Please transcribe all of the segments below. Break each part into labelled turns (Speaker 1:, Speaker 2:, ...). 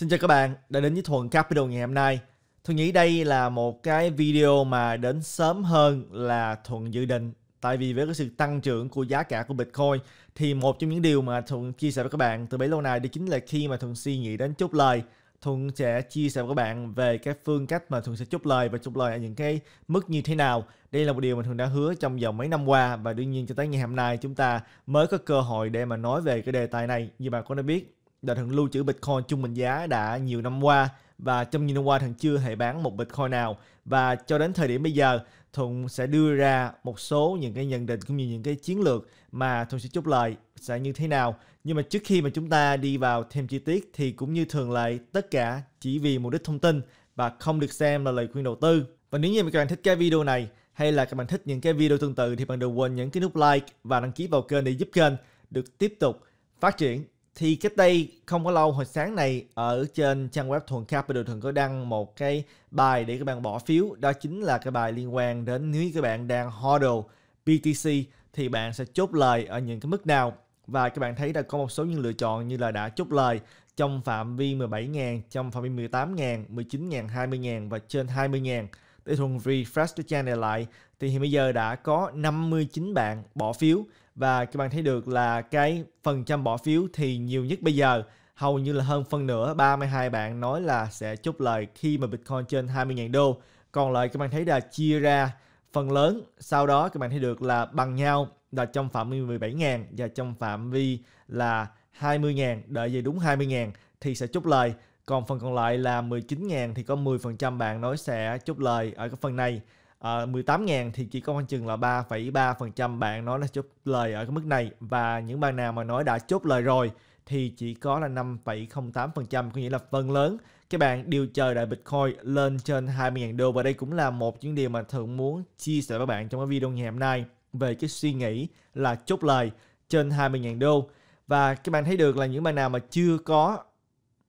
Speaker 1: Xin chào các bạn đã đến với Thuần Capital ngày hôm nay. Thuần nghĩ đây là một cái video mà đến sớm hơn là Thuần dự định. Tại vì với cái sự tăng trưởng của giá cả của Bitcoin thì một trong những điều mà Thuần chia sẻ với các bạn từ bấy lâu nay đó chính là khi mà Thuần suy nghĩ đến chốt lời Thuận sẽ chia sẻ với các bạn về cái phương cách mà Thuận sẽ chốt lời và chốt lời ở những cái mức như thế nào. Đây là một điều mà Thuận đã hứa trong vòng mấy năm qua và đương nhiên cho tới ngày hôm nay chúng ta mới có cơ hội để mà nói về cái đề tài này. Như bạn có đã biết là thằng lưu trữ Bitcoin trung bình giá đã nhiều năm qua và trong nhiều năm qua thằng chưa hề bán một Bitcoin nào và cho đến thời điểm bây giờ Thuận sẽ đưa ra một số những cái nhận định cũng như những cái chiến lược mà Thuận sẽ chốt lời sẽ như thế nào. Nhưng mà trước khi mà chúng ta đi vào thêm chi tiết thì cũng như thường lệ tất cả chỉ vì mục đích thông tin và không được xem là lời khuyên đầu tư. Và nếu như các bạn thích cái video này hay là các bạn thích những cái video tương tự thì bạn đừng quên nhấn cái nút like và đăng ký vào kênh để giúp kênh được tiếp tục phát triển thì cách đây không có lâu hồi sáng này ở trên trang web thuần capital thường có đăng một cái bài để các bạn bỏ phiếu đó chính là cái bài liên quan đến nếu các bạn đang hodl BTC thì bạn sẽ chốt lời ở những cái mức nào và các bạn thấy đã có một số những lựa chọn như là đã chốt lời trong phạm vi 17.000, trong phạm vi 18.000, 19.000, 20.000 và trên 20.000. Để thuần refresh cái trang này lại thì hiện bây giờ đã có 59 bạn bỏ phiếu và các bạn thấy được là cái phần trăm bỏ phiếu thì nhiều nhất bây giờ hầu như là hơn phân nửa 32 bạn nói là sẽ chốt lời khi mà Bitcoin trên 20.000 đô còn lại các bạn thấy là chia ra phần lớn sau đó các bạn thấy được là bằng nhau là trong phạm vi 17.000 và trong phạm vi là 20.000 đợi về đúng 20.000 thì sẽ chốt lời còn phần còn lại là 19.000 thì có 10% bạn nói sẽ chốt lời ở cái phần này à, 18 000 thì chỉ có chừng là 3,3% bạn nói là chốt lời ở cái mức này và những bạn nào mà nói đã chốt lời rồi thì chỉ có là 5,08% có nghĩa là phần lớn các bạn đều chờ đợi Bitcoin lên trên 20.000 đô và đây cũng là một những điều mà Thượng muốn chia sẻ với bạn trong cái video ngày hôm nay về cái suy nghĩ là chốt lời trên 20.000 đô và các bạn thấy được là những bạn nào mà chưa có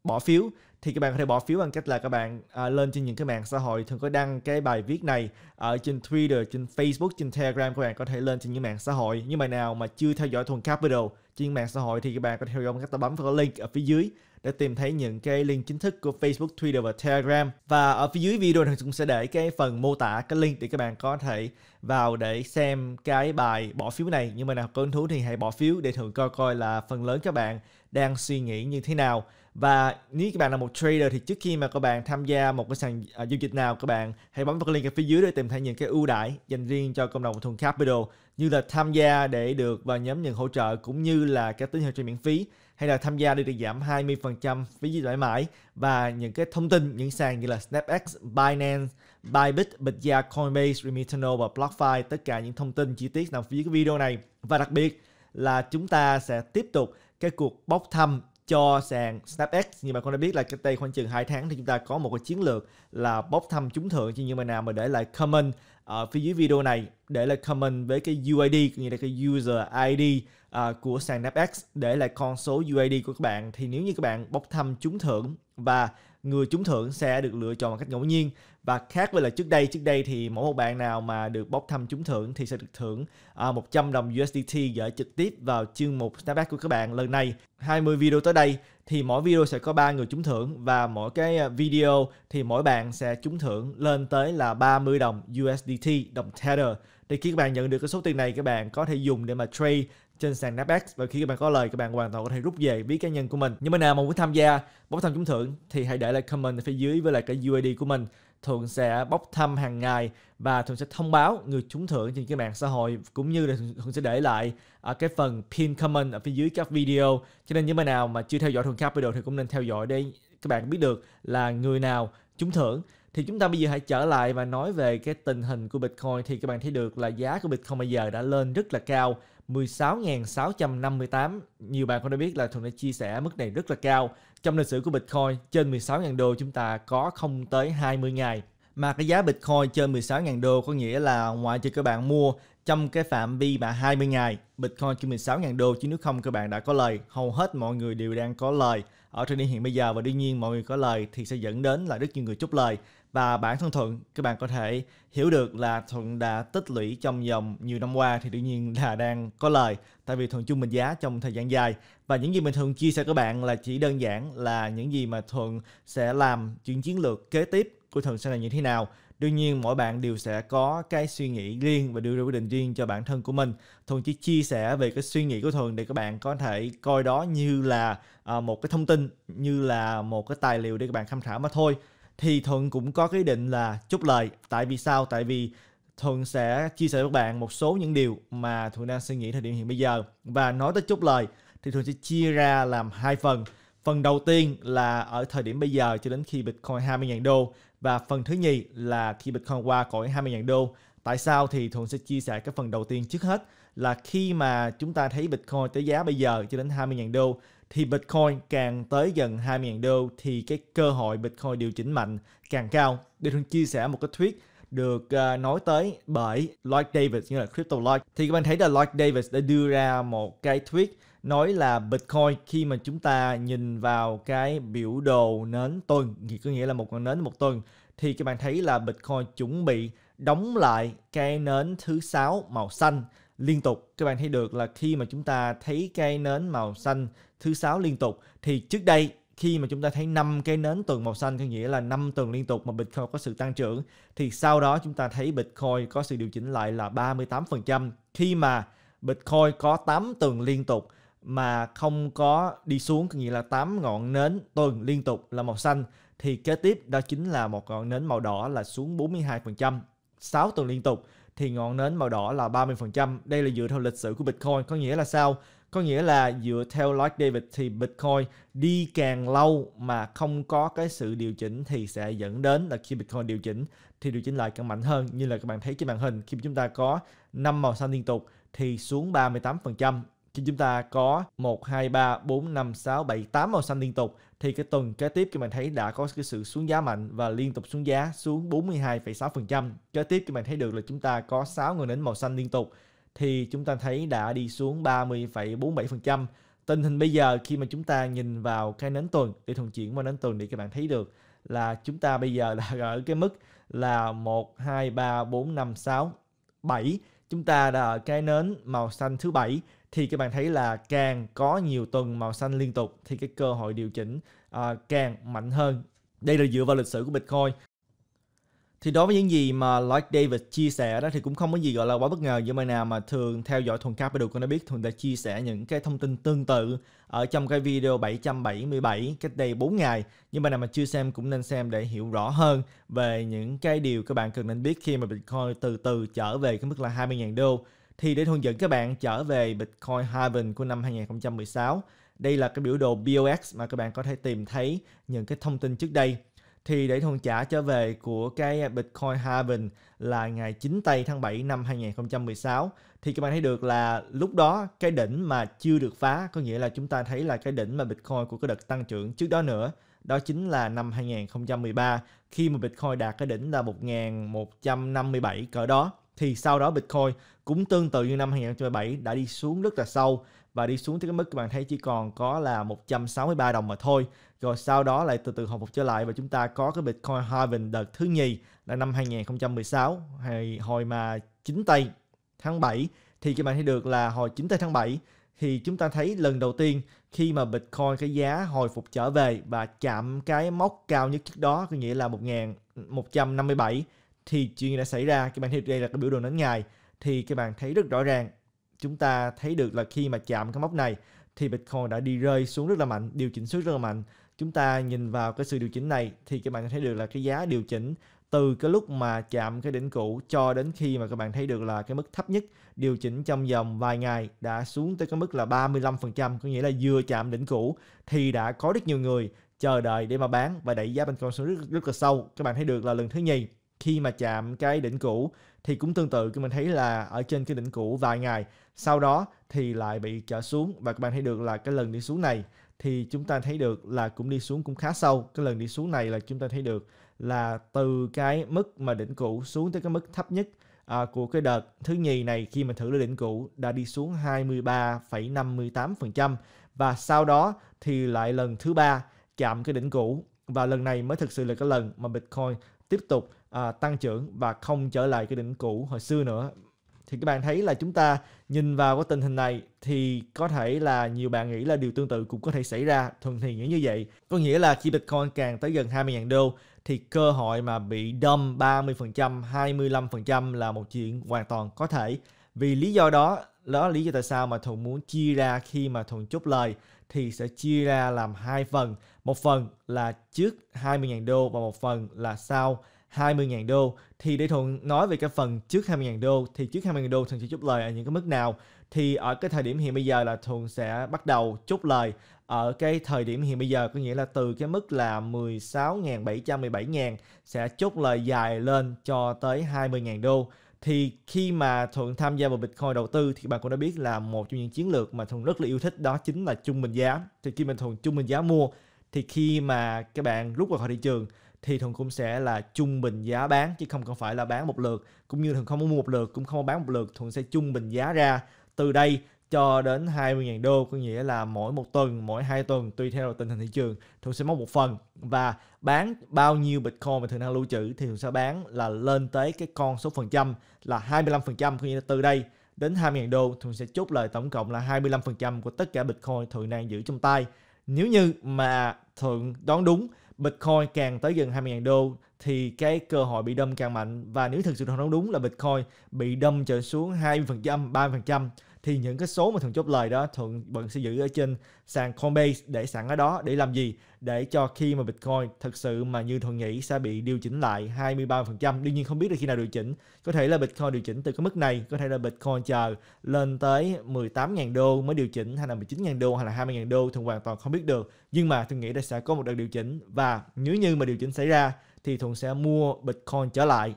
Speaker 1: bỏ phiếu thì các bạn có thể bỏ phiếu bằng cách là các bạn à, lên trên những cái mạng xã hội thường có đăng cái bài viết này ở trên Twitter, trên Facebook, trên Telegram các bạn có thể lên trên những mạng xã hội. Như bài nào mà chưa theo dõi Thuần Capital trên mạng xã hội thì các bạn có thể theo dõi bằng cách ta bấm vào link ở phía dưới để tìm thấy những cái link chính thức của Facebook, Twitter và Telegram. Và ở phía dưới video này cũng sẽ để cái phần mô tả cái link để các bạn có thể vào để xem cái bài bỏ phiếu này. Nhưng mà nào có hứng thú thì hãy bỏ phiếu để thử coi coi là phần lớn các bạn đang suy nghĩ như thế nào và nếu các bạn là một trader thì trước khi mà các bạn tham gia một cái sàn à, giao dịch nào các bạn hãy bấm vào cái link ở phía dưới để tìm thấy những cái ưu đãi dành riêng cho cộng đồng thuần capital như là tham gia để được vào nhóm nhận hỗ trợ cũng như là các tín hiệu trên miễn phí hay là tham gia để được giảm 20% phí di mãi mãi và những cái thông tin những sàn như là SnapX, Binance, Bybit, Bitya, Coinbase, Remitano và BlockFi tất cả những thông tin chi tiết nằm phía dưới cái video này và đặc biệt là chúng ta sẽ tiếp tục cái cuộc bốc thăm cho sàn SnapX nhưng mà con đã biết là cách đây khoảng chừng 2 tháng thì chúng ta có một cái chiến lược là bốc thăm trúng thưởng cho nhưng mà nào mà để lại comment ở phía dưới video này để lại comment với cái UID cũng như là cái user ID à, của sàn SnapX để lại con số UID của các bạn thì nếu như các bạn bốc thăm trúng thưởng và người trúng thưởng sẽ được lựa chọn một cách ngẫu nhiên và khác với là trước đây trước đây thì mỗi một bạn nào mà được bốc thăm trúng thưởng thì sẽ được thưởng à, 100 đồng USDT gửi trực tiếp vào chương mục Snapback của các bạn lần này 20 video tới đây thì mỗi video sẽ có 3 người trúng thưởng và mỗi cái à, video thì mỗi bạn sẽ trúng thưởng lên tới là 30 đồng USDT đồng Tether thì khi các bạn nhận được cái số tiền này các bạn có thể dùng để mà trade trên sàn Napex và khi các bạn có lời các bạn hoàn toàn có thể rút về ví cá nhân của mình. Nhưng mà nào mà muốn tham gia bốc thăm trúng thưởng thì hãy để lại comment ở phía dưới với lại cái UID của mình. Thuận sẽ bốc thăm hàng ngày và Thuận sẽ thông báo người trúng thưởng trên cái mạng xã hội cũng như là Thuận sẽ để lại ở à, cái phần pin comment ở phía dưới các video. Cho nên những bạn nào mà chưa theo dõi Thuận Capital thì cũng nên theo dõi để các bạn biết được là người nào trúng thưởng thì chúng ta bây giờ hãy trở lại và nói về cái tình hình của Bitcoin thì các bạn thấy được là giá của Bitcoin bây giờ đã lên rất là cao 16.658 nhiều bạn cũng đã biết là Thuận đã chia sẻ mức này rất là cao trong lịch sử của Bitcoin trên 16.000 đô chúng ta có không tới 20 ngày mà cái giá Bitcoin trên 16.000 đô có nghĩa là ngoại trừ các bạn mua trong cái phạm vi mà 20 ngày Bitcoin trên 16.000 đô chứ nếu không các bạn đã có lời hầu hết mọi người đều đang có lời ở thời điểm hiện bây giờ và đương nhiên mọi người có lời thì sẽ dẫn đến là rất nhiều người chốt lời và bản thân thuận các bạn có thể hiểu được là thuận đã tích lũy trong vòng nhiều năm qua thì đương nhiên là đang có lời tại vì thuận chung mệnh giá trong thời gian dài và những gì mình thường chia sẻ các bạn là chỉ đơn giản là những gì mà thuận sẽ làm chuyện chiến lược kế tiếp của thuận sẽ là như thế nào đương nhiên mỗi bạn đều sẽ có cái suy nghĩ riêng và đưa ra quyết định riêng cho bản thân của mình thuận chỉ chia sẻ về cái suy nghĩ của thuận để các bạn có thể coi đó như là ờ, một cái thông tin như là một cái tài liệu để các bạn tham khảo mà thôi thì thuận cũng có cái định là chúc lời tại vì sao tại vì thuận sẽ chia sẻ với các bạn một số những điều mà thuận đang suy nghĩ thời điểm hiện bây giờ và nói tới chúc lời thì thuận sẽ chia ra làm hai phần phần đầu tiên là ở thời điểm bây giờ cho đến khi bitcoin 20.000 đô và phần thứ nhì là khi bitcoin qua khỏi 20.000 đô tại sao thì thuận sẽ chia sẻ cái phần đầu tiên trước hết là khi mà chúng ta thấy bitcoin tới giá bây giờ cho đến 20.000 đô thì Bitcoin càng tới gần 2.000 đô thì cái cơ hội Bitcoin điều chỉnh mạnh càng cao. Để Hương chia sẻ một cái thuyết được à, nói tới bởi Lloyd Davis như là Crypto Lloyd. Thì các bạn thấy là Lloyd Davis đã đưa ra một cái thuyết nói là Bitcoin khi mà chúng ta nhìn vào cái biểu đồ nến tuần thì có nghĩa là một con nến một tuần thì các bạn thấy là Bitcoin chuẩn bị đóng lại cái nến thứ sáu màu xanh liên tục các bạn thấy được là khi mà chúng ta thấy cái nến màu xanh thứ sáu liên tục thì trước đây khi mà chúng ta thấy năm cái nến tuần màu xanh có nghĩa là 5 tuần liên tục mà Bitcoin có sự tăng trưởng thì sau đó chúng ta thấy Bitcoin có sự điều chỉnh lại là 38% khi mà Bitcoin có 8 tuần liên tục mà không có đi xuống có nghĩa là 8 ngọn nến tuần liên tục là màu xanh thì kế tiếp đó chính là một ngọn nến màu đỏ là xuống 42%, 6 tuần liên tục thì ngọn nến màu đỏ là 30%. Đây là dựa theo lịch sử của Bitcoin, có nghĩa là sao? có nghĩa là dựa theo Lloyd David thì Bitcoin đi càng lâu mà không có cái sự điều chỉnh thì sẽ dẫn đến là khi Bitcoin điều chỉnh thì điều chỉnh lại càng mạnh hơn như là các bạn thấy trên màn hình khi chúng ta có 5 màu xanh liên tục thì xuống 38% khi chúng ta có 1, 2, 3, 4, 5, 6, 7, 8 màu xanh liên tục thì cái tuần kế tiếp các bạn thấy đã có cái sự xuống giá mạnh và liên tục xuống giá xuống 42,6%. Kế tiếp các bạn thấy được là chúng ta có 6 người nến màu xanh liên tục thì chúng ta thấy đã đi xuống 30,47%. Tình hình bây giờ khi mà chúng ta nhìn vào cái nến tuần để thuận chuyển qua nến tuần để các bạn thấy được là chúng ta bây giờ là ở cái mức là 1 2 3 4 5 6 7. Chúng ta đã ở cái nến màu xanh thứ bảy thì các bạn thấy là càng có nhiều tuần màu xanh liên tục thì cái cơ hội điều chỉnh uh, càng mạnh hơn. Đây là dựa vào lịch sử của Bitcoin thì đối với những gì mà like David chia sẻ đó thì cũng không có gì gọi là quá bất ngờ nhưng mà nào mà thường theo dõi Thuần Capital cũng đã biết Thuần đã chia sẻ những cái thông tin tương tự ở trong cái video 777 cách đây 4 ngày nhưng mà nào mà chưa xem cũng nên xem để hiểu rõ hơn về những cái điều các bạn cần nên biết khi mà Bitcoin từ từ trở về cái mức là 20.000 đô thì để Thuần dẫn các bạn trở về Bitcoin Haven của năm 2016 đây là cái biểu đồ BOX mà các bạn có thể tìm thấy những cái thông tin trước đây thì để hoàn trả trở về của cái Bitcoin halving là ngày 9 tây tháng 7 năm 2016 thì các bạn thấy được là lúc đó cái đỉnh mà chưa được phá có nghĩa là chúng ta thấy là cái đỉnh mà Bitcoin của cái đợt tăng trưởng trước đó nữa đó chính là năm 2013 khi mà Bitcoin đạt cái đỉnh là 1.157 cỡ đó thì sau đó Bitcoin cũng tương tự như năm 2017 đã đi xuống rất là sâu và đi xuống tới cái mức các bạn thấy chỉ còn có là 163 đồng mà thôi rồi sau đó lại từ từ hồi phục trở lại và chúng ta có cái Bitcoin halving đợt thứ nhì là năm 2016 hay hồi mà 9 tây tháng 7 thì các bạn thấy được là hồi 9 tây tháng 7 thì chúng ta thấy lần đầu tiên khi mà Bitcoin cái giá hồi phục trở về và chạm cái mốc cao nhất trước đó có nghĩa là 1157 thì chuyện đã xảy ra các bạn thấy đây là cái biểu đồ đến ngày thì các bạn thấy rất rõ ràng chúng ta thấy được là khi mà chạm cái mốc này thì Bitcoin đã đi rơi xuống rất là mạnh, điều chỉnh xuống rất là mạnh. Chúng ta nhìn vào cái sự điều chỉnh này thì các bạn thấy được là cái giá điều chỉnh từ cái lúc mà chạm cái đỉnh cũ cho đến khi mà các bạn thấy được là cái mức thấp nhất điều chỉnh trong vòng vài ngày đã xuống tới cái mức là 35%, có nghĩa là vừa chạm đỉnh cũ thì đã có rất nhiều người chờ đợi để mà bán và đẩy giá Bitcoin xuống rất, rất là sâu. Các bạn thấy được là lần thứ nhì khi mà chạm cái đỉnh cũ thì cũng tương tự mình thấy là ở trên cái đỉnh cũ vài ngày sau đó thì lại bị trở xuống và các bạn thấy được là cái lần đi xuống này thì chúng ta thấy được là cũng đi xuống cũng khá sâu cái lần đi xuống này là chúng ta thấy được là từ cái mức mà đỉnh cũ xuống tới cái mức thấp nhất à, của cái đợt thứ nhì này khi mà thử lên đỉnh cũ đã đi xuống 23,58% và sau đó thì lại lần thứ ba chạm cái đỉnh cũ và lần này mới thực sự là cái lần mà Bitcoin tiếp tục à, tăng trưởng và không trở lại cái đỉnh cũ hồi xưa nữa thì các bạn thấy là chúng ta nhìn vào cái tình hình này thì có thể là nhiều bạn nghĩ là điều tương tự cũng có thể xảy ra thường thì nghĩ như vậy có nghĩa là khi Bitcoin càng tới gần 20.000 đô thì cơ hội mà bị đâm 30% 25% là một chuyện hoàn toàn có thể vì lý do đó đó là lý do tại sao mà thuận muốn chia ra khi mà thuận chốt lời thì sẽ chia ra làm hai phần một phần là trước 20.000 đô và một phần là sau 20.000 đô thì để Thuận nói về cái phần trước 20.000 đô thì trước 20.000 đô Thuận sẽ chốt lời ở những cái mức nào thì ở cái thời điểm hiện bây giờ là Thuận sẽ bắt đầu chốt lời ở cái thời điểm hiện bây giờ có nghĩa là từ cái mức là 16.717.000 sẽ chốt lời dài lên cho tới 20.000 đô thì khi mà thuận tham gia vào bitcoin đầu tư thì bạn cũng đã biết là một trong những chiến lược mà thuận rất là yêu thích đó chính là trung bình giá thì khi mà thuận trung bình giá mua thì khi mà các bạn rút vào khỏi thị trường thì thường cũng sẽ là trung bình giá bán chứ không cần phải là bán một lượt cũng như thường không có mua một lượt cũng không có bán một lượt thường sẽ trung bình giá ra từ đây cho đến 20.000 đô có nghĩa là mỗi một tuần, mỗi hai tuần tùy theo tình hình thị trường thường sẽ móc một phần và bán bao nhiêu Bitcoin mà thường đang lưu trữ thì thường sẽ bán là lên tới cái con số phần trăm là 25% có nghĩa là từ đây đến 20.000 đô thường sẽ chốt lời tổng cộng là 25% của tất cả Bitcoin thường đang giữ trong tay. Nếu như mà thường đoán đúng Bitcoin càng tới gần 20.000 đô thì cái cơ hội bị đâm càng mạnh và nếu thực sự nó đúng là Bitcoin bị đâm trở xuống 20%, 30% thì những cái số mà thường chốt lời đó thuận vẫn sẽ giữ ở trên sàn Coinbase để sẵn ở đó để làm gì để cho khi mà Bitcoin thực sự mà như thuận nghĩ sẽ bị điều chỉnh lại 23% đương nhiên không biết được khi nào điều chỉnh có thể là Bitcoin điều chỉnh từ cái mức này có thể là Bitcoin chờ lên tới 18.000 đô mới điều chỉnh hay là 19.000 đô hay là 20.000 đô thường hoàn toàn không biết được nhưng mà tôi nghĩ là sẽ có một đợt điều chỉnh và nếu như mà điều chỉnh xảy ra thì thuận sẽ mua Bitcoin trở lại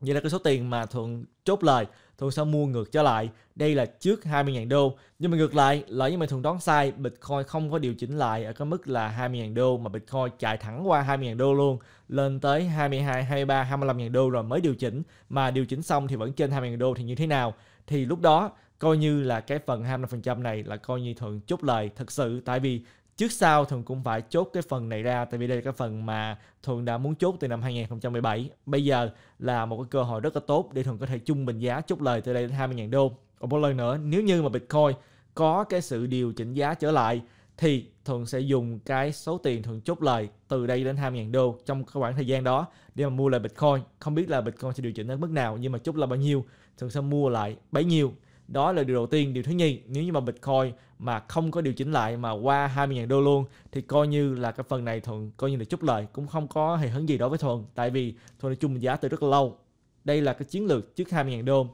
Speaker 1: vậy là cái số tiền mà thuận chốt lời Thuận sẽ mua ngược trở lại. Đây là trước 20.000 đô. Nhưng mà ngược lại, lỡ như mình Thuận đoán sai, Bitcoin không có điều chỉnh lại ở cái mức là 20.000 đô mà Bitcoin chạy thẳng qua 20.000 đô luôn, lên tới 22, 23, 25.000 đô rồi mới điều chỉnh. Mà điều chỉnh xong thì vẫn trên 20.000 đô thì như thế nào? Thì lúc đó coi như là cái phần 25% này là coi như Thuận chốt lời thật sự tại vì trước sau thường cũng phải chốt cái phần này ra tại vì đây là cái phần mà thường đã muốn chốt từ năm 2017 bây giờ là một cái cơ hội rất là tốt để thường có thể chung bình giá chốt lời từ đây đến 20.000 đô còn một lần nữa nếu như mà Bitcoin có cái sự điều chỉnh giá trở lại thì thường sẽ dùng cái số tiền thường chốt lời từ đây đến 20 000 đô trong cái khoảng thời gian đó để mà mua lại Bitcoin. Không biết là Bitcoin sẽ điều chỉnh đến mức nào nhưng mà chốt là bao nhiêu, thường sẽ mua lại bấy nhiêu đó là điều đầu tiên điều thứ nhì nếu như mà bitcoin mà không có điều chỉnh lại mà qua 20.000 đô luôn thì coi như là cái phần này thuận coi như là chút lời cũng không có hề hấn gì đối với thuận tại vì thuận đã chung giá từ rất lâu đây là cái chiến lược trước 20.000 đô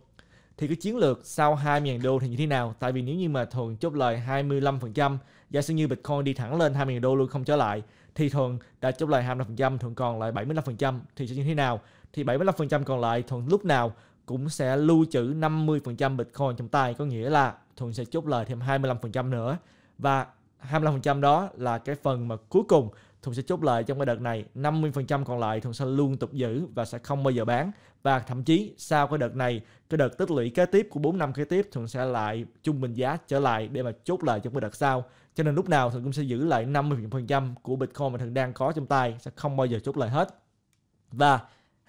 Speaker 1: thì cái chiến lược sau 20.000 đô thì như thế nào? Tại vì nếu như mà Thuận chốt lời 25%, giả sử như Bitcoin đi thẳng lên 20.000 đô luôn không trở lại, thì Thuận đã chốt lời 25%, Thuận còn lại 75% thì sẽ như thế nào? Thì 75% còn lại Thuận lúc nào cũng sẽ lưu trữ 50% Bitcoin trong tay có nghĩa là Thuận sẽ chốt lời thêm 25% nữa và 25% đó là cái phần mà cuối cùng Thuận sẽ chốt lời trong cái đợt này 50% còn lại Thuận sẽ luôn tục giữ và sẽ không bao giờ bán và thậm chí sau cái đợt này cái đợt tích lũy kế tiếp của 4 năm kế tiếp Thuận sẽ lại trung bình giá trở lại để mà chốt lời trong cái đợt sau cho nên lúc nào Thuận cũng sẽ giữ lại 50% của Bitcoin mà Thuận đang có trong tay sẽ không bao giờ chốt lời hết và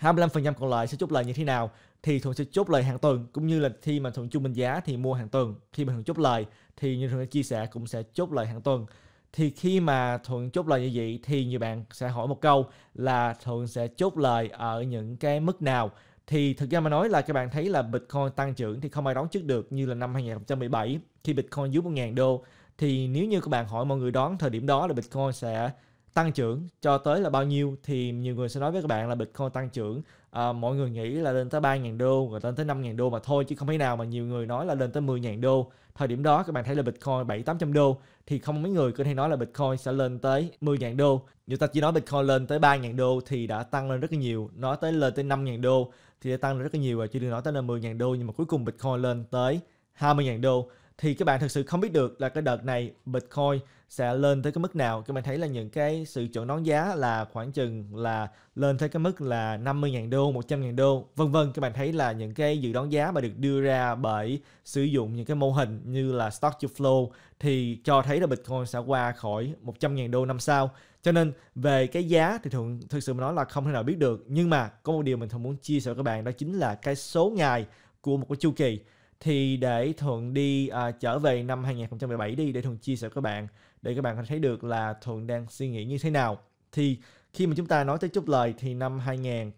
Speaker 1: 25% còn lại sẽ chốt lời như thế nào thì thuận sẽ chốt lời hàng tuần cũng như là khi mà thuận chung bình giá thì mua hàng tuần khi mà thuận chốt lời thì như thuận đã chia sẻ cũng sẽ chốt lời hàng tuần thì khi mà thuận chốt lời như vậy thì nhiều bạn sẽ hỏi một câu là thuận sẽ chốt lời ở những cái mức nào thì thực ra mà nói là các bạn thấy là Bitcoin tăng trưởng thì không ai đoán trước được như là năm 2017 khi Bitcoin dưới 1.000 đô thì nếu như các bạn hỏi mọi người đoán thời điểm đó là Bitcoin sẽ tăng trưởng cho tới là bao nhiêu thì nhiều người sẽ nói với các bạn là Bitcoin tăng trưởng à, mọi người nghĩ là lên tới 3.000 đô rồi lên tới 5.000 đô mà thôi chứ không thể nào mà nhiều người nói là lên tới 10.000 đô thời điểm đó các bạn thấy là Bitcoin 7 800 đô thì không mấy người có thể nói là Bitcoin sẽ lên tới 10.000 đô người ta chỉ nói Bitcoin lên tới 3.000 đô thì đã tăng lên rất là nhiều nói tới lên tới 5.000 đô thì đã tăng lên rất là nhiều và chưa được nói tới là 10.000 đô nhưng mà cuối cùng Bitcoin lên tới 20.000 đô thì các bạn thực sự không biết được là cái đợt này Bitcoin sẽ lên tới cái mức nào. Các bạn thấy là những cái sự chuẩn đoán giá là khoảng chừng là lên tới cái mức là 50.000 đô, 100.000 đô, vân vân. Các bạn thấy là những cái dự đoán giá mà được đưa ra bởi sử dụng những cái mô hình như là stock to flow thì cho thấy là Bitcoin sẽ qua khỏi 100.000 đô năm sau. Cho nên về cái giá thì thường thực sự mà nói là không thể nào biết được. Nhưng mà có một điều mình thường muốn chia sẻ với các bạn đó chính là cái số ngày của một cái chu kỳ thì để thuận đi à, trở về năm 2017 đi để thuận chia sẻ với các bạn để các bạn có thấy được là thuận đang suy nghĩ như thế nào thì khi mà chúng ta nói tới chúc lời thì năm 2000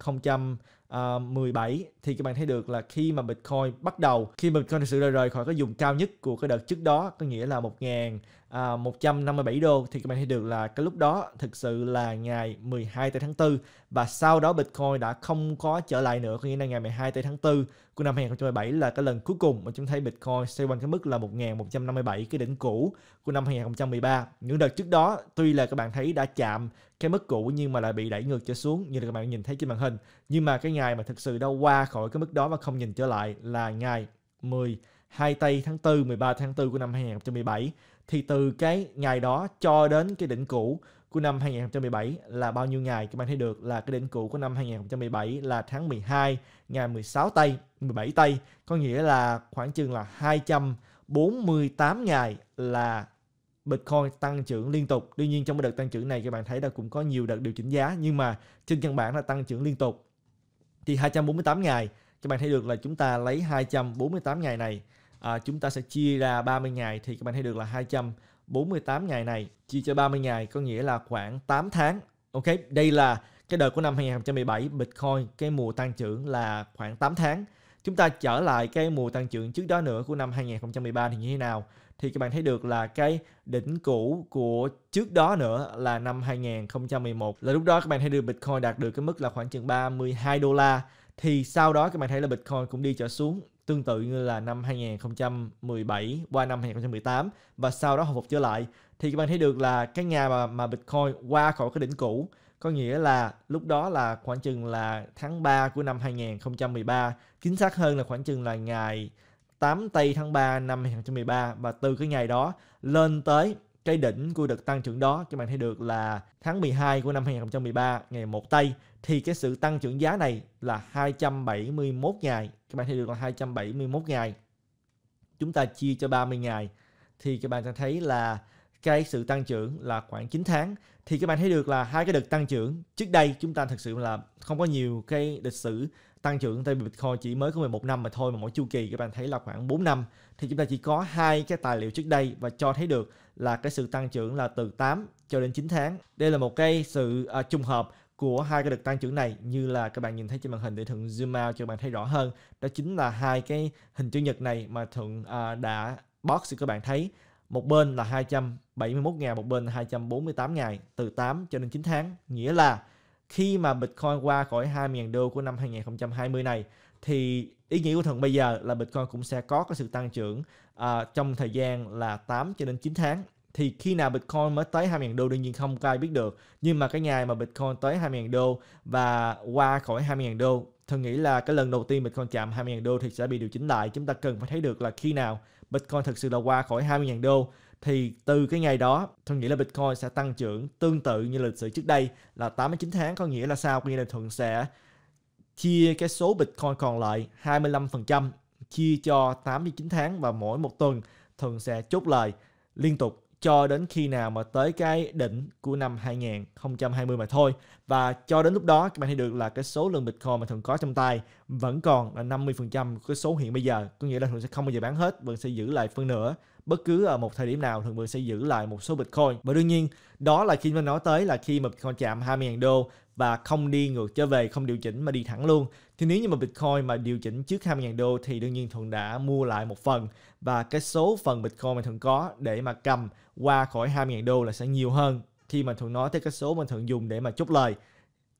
Speaker 1: uh, ờ, 17 thì các bạn thấy được là khi mà Bitcoin bắt đầu khi mà Bitcoin thực sự rời khỏi cái vùng cao nhất của cái đợt trước đó có nghĩa là 1.157 à, đô thì các bạn thấy được là cái lúc đó thực sự là ngày 12 tây tháng 4 và sau đó Bitcoin đã không có trở lại nữa có nghĩa là ngày 12 tây tháng 4 của năm 2017 là cái lần cuối cùng mà chúng thấy Bitcoin xoay quanh cái mức là 1.157 cái đỉnh cũ của năm 2013 những đợt trước đó tuy là các bạn thấy đã chạm cái mức cũ nhưng mà lại bị đẩy ngược trở xuống như là các bạn nhìn thấy trên màn hình nhưng mà cái ngày mà thực sự đã qua khỏi cái mức đó và không nhìn trở lại là ngày 12 tây tháng 4, 13 tháng 4 của năm 2017 thì từ cái ngày đó cho đến cái đỉnh cũ của năm 2017 là bao nhiêu ngày các bạn thấy được là cái đỉnh cũ của năm 2017 là tháng 12 ngày 16 tây 17 tây có nghĩa là khoảng chừng là 248 ngày là Bitcoin tăng trưởng liên tục. Tuy nhiên trong cái đợt tăng trưởng này các bạn thấy là cũng có nhiều đợt điều chỉnh giá nhưng mà trên căn bản là tăng trưởng liên tục thì 248 ngày các bạn thấy được là chúng ta lấy 248 ngày này à, chúng ta sẽ chia ra 30 ngày thì các bạn thấy được là 248 ngày này chia cho 30 ngày có nghĩa là khoảng 8 tháng. Ok, đây là cái đợt của năm 2017 Bitcoin cái mùa tăng trưởng là khoảng 8 tháng. Chúng ta trở lại cái mùa tăng trưởng trước đó nữa của năm 2013 thì như thế nào? thì các bạn thấy được là cái đỉnh cũ của trước đó nữa là năm 2011 là lúc đó các bạn thấy được Bitcoin đạt được cái mức là khoảng chừng 32 đô la thì sau đó các bạn thấy là Bitcoin cũng đi trở xuống tương tự như là năm 2017 qua năm 2018 và sau đó hồi phục trở lại thì các bạn thấy được là cái nhà mà mà Bitcoin qua khỏi cái đỉnh cũ có nghĩa là lúc đó là khoảng chừng là tháng 3 của năm 2013 chính xác hơn là khoảng chừng là ngày 8 tây tháng 3 năm 2013 và từ cái ngày đó lên tới cái đỉnh của đợt tăng trưởng đó các bạn thấy được là tháng 12 của năm 2013 ngày 1 tây thì cái sự tăng trưởng giá này là 271 ngày các bạn thấy được là 271 ngày chúng ta chia cho 30 ngày thì các bạn sẽ thấy là cái sự tăng trưởng là khoảng 9 tháng thì các bạn thấy được là hai cái đợt tăng trưởng trước đây chúng ta thực sự là không có nhiều cái lịch sử tăng trưởng tại Bitcoin chỉ mới có 11 năm mà thôi mà mỗi chu kỳ các bạn thấy là khoảng 4 năm thì chúng ta chỉ có hai cái tài liệu trước đây và cho thấy được là cái sự tăng trưởng là từ 8 cho đến 9 tháng. Đây là một cái sự uh, trùng hợp của hai cái đợt tăng trưởng này như là các bạn nhìn thấy trên màn hình để thuận zoom out cho các bạn thấy rõ hơn đó chính là hai cái hình chữ nhật này mà thuận uh, à, đã box cho các bạn thấy một bên là 271 ngày một bên là 248 ngày từ 8 cho đến 9 tháng nghĩa là khi mà Bitcoin qua khỏi 2.000 đô của năm 2020 này thì ý nghĩa của thần bây giờ là Bitcoin cũng sẽ có cái sự tăng trưởng uh, trong thời gian là 8 cho đến 9 tháng thì khi nào Bitcoin mới tới 2.000 đô đương nhiên không có ai biết được nhưng mà cái ngày mà Bitcoin tới 2.000 đô và qua khỏi 2.000 đô Thần nghĩ là cái lần đầu tiên Bitcoin chạm 20.000 đô thì sẽ bị điều chỉnh lại. Chúng ta cần phải thấy được là khi nào Bitcoin thực sự là qua khỏi 20.000 đô thì từ cái ngày đó tôi nghĩ là Bitcoin sẽ tăng trưởng tương tự như lịch sử trước đây là 8 đến 9 tháng có nghĩa là sao có nghĩa là Thuận sẽ chia cái số Bitcoin còn lại 25% chia cho 8 đến 9 tháng và mỗi một tuần Thuận sẽ chốt lời liên tục cho đến khi nào mà tới cái đỉnh của năm 2020 mà thôi. Và cho đến lúc đó các bạn thấy được là cái số lượng Bitcoin mà thường có trong tay vẫn còn là 50% của cái số hiện bây giờ. Có nghĩa là thường sẽ không bao giờ bán hết, vẫn sẽ giữ lại phân nửa bất cứ ở một thời điểm nào thường Bưởi sẽ giữ lại một số Bitcoin. Và đương nhiên, đó là khi mình nói tới là khi mà Bitcoin chạm 20.000 đô và không đi ngược trở về, không điều chỉnh mà đi thẳng luôn. Thì nếu như mà Bitcoin mà điều chỉnh trước 20.000 đô thì đương nhiên Thuận đã mua lại một phần và cái số phần Bitcoin mà Thuận có để mà cầm qua khỏi 20.000 đô là sẽ nhiều hơn khi mà Thuận nói tới cái số mà Thuận dùng để mà chốt lời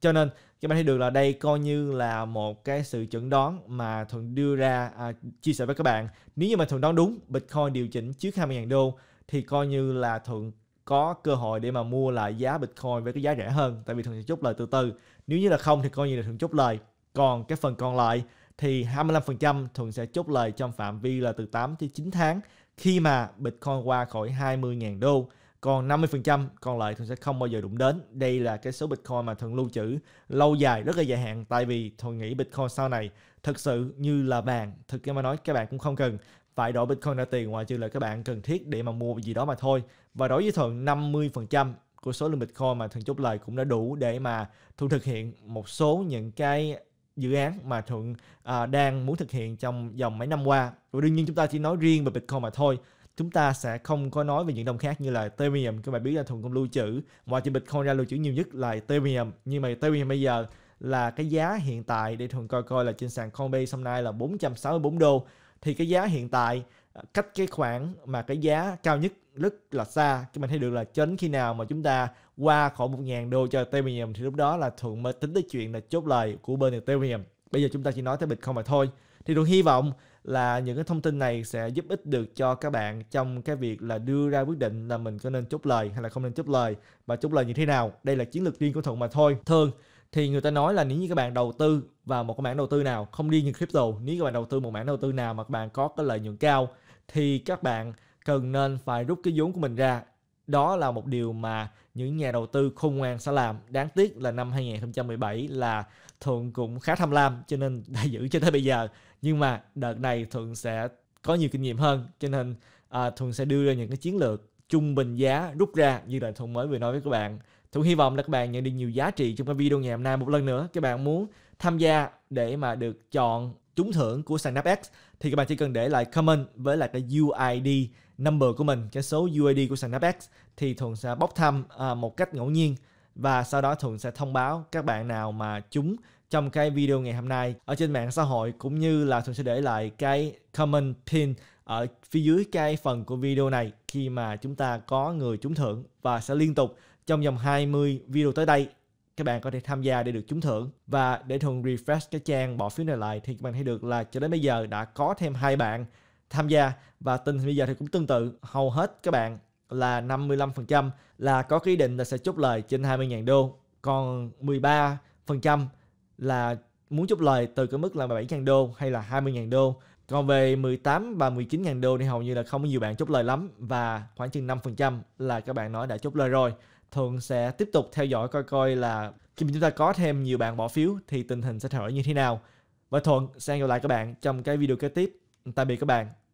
Speaker 1: cho nên các bạn thấy được là đây coi như là một cái sự chẩn đoán mà thuận đưa ra à, chia sẻ với các bạn nếu như mà thuận đoán đúng bitcoin điều chỉnh trước 20.000 đô thì coi như là thuận có cơ hội để mà mua lại giá bitcoin với cái giá rẻ hơn tại vì thuận sẽ chốt lời từ từ nếu như là không thì coi như là thuận chốt lời còn cái phần còn lại thì 25% thuận sẽ chốt lời trong phạm vi là từ 8 tới 9 tháng khi mà bitcoin qua khỏi 20.000 đô còn 50% còn lại thuần sẽ không bao giờ đụng đến đây là cái số bitcoin mà thuần lưu trữ lâu dài rất là dài hạn tại vì thuần nghĩ bitcoin sau này thực sự như là vàng thực ra mà nói các bạn cũng không cần phải đổi bitcoin ra tiền ngoài trừ là các bạn cần thiết để mà mua gì đó mà thôi và đối với thuần 50% của số lượng bitcoin mà thuần chốt lời cũng đã đủ để mà thuần thực hiện một số những cái dự án mà thuận à, đang muốn thực hiện trong vòng mấy năm qua và đương nhiên chúng ta chỉ nói riêng về bitcoin mà thôi chúng ta sẽ không có nói về những đồng khác như là Ethereum các bạn biết là thường công lưu trữ ngoài thì Bitcoin ra lưu trữ nhiều nhất là Ethereum nhưng mà Ethereum bây giờ là cái giá hiện tại để thường coi coi là trên sàn Coinbase hôm nay là 464 đô thì cái giá hiện tại ờ, cách cái khoảng mà cái giá cao nhất rất là xa các bạn thấy được là đến khi nào mà chúng ta qua khỏi 1.000 đô cho Ethereum thì lúc đó là thuận mới tính tới chuyện là chốt lời của bên Ethereum bây giờ chúng ta chỉ nói tới Bitcoin mà thôi thì tôi hy vọng là những cái thông tin này sẽ giúp ích được cho các bạn trong cái việc là đưa ra quyết định là mình có nên chốt lời hay là không nên chốt lời và chốt lời như thế nào đây là chiến lược riêng của thuận mà thôi thường thì người ta nói là nếu như các bạn đầu tư vào một cái mảng đầu tư nào không đi như crypto nếu các bạn đầu tư một mảng đầu tư nào mà các bạn có cái lợi nhuận cao thì các bạn cần nên phải rút cái vốn của mình ra đó là một điều mà những nhà đầu tư khôn ngoan sẽ làm đáng tiếc là năm 2017 là thuận cũng khá tham lam cho nên đã giữ cho tới bây giờ nhưng mà đợt này thuận sẽ có nhiều kinh nghiệm hơn cho nên à, thuận sẽ đưa ra những cái chiến lược trung bình giá rút ra như là thuận mới vừa nói với các bạn thuận hy vọng là các bạn nhận được nhiều giá trị trong cái video ngày hôm nay một lần nữa các bạn muốn tham gia để mà được chọn trúng thưởng của sàn NAPX thì các bạn chỉ cần để lại comment với lại cái UID number của mình, cái số UID của sàn NAPX thì Thuận sẽ bốc thăm à, một cách ngẫu nhiên và sau đó Thuận sẽ thông báo các bạn nào mà chúng trong cái video ngày hôm nay ở trên mạng xã hội cũng như là Thuận sẽ để lại cái comment pin ở phía dưới cái phần của video này khi mà chúng ta có người trúng thưởng và sẽ liên tục trong vòng 20 video tới đây các bạn có thể tham gia để được trúng thưởng và để thuần refresh cái trang bỏ phiếu này lại thì các bạn thấy được là cho đến bây giờ đã có thêm hai bạn tham gia và tình bây giờ thì cũng tương tự hầu hết các bạn là 55% là có cái ý định là sẽ chốt lời trên 20.000 đô. Còn 13% là muốn chốt lời từ cái mức là 7.000 đô hay là 20.000 đô. Còn về 18 và 19.000 đô thì hầu như là không có nhiều bạn chốt lời lắm và khoảng chừng 5% là các bạn nói đã chốt lời rồi. Thuận sẽ tiếp tục theo dõi coi coi là khi chúng ta có thêm nhiều bạn bỏ phiếu thì tình hình sẽ thay đổi như thế nào. Và Thuận sẽ hẹn gặp lại các bạn trong cái video kế tiếp. Tạm biệt các bạn.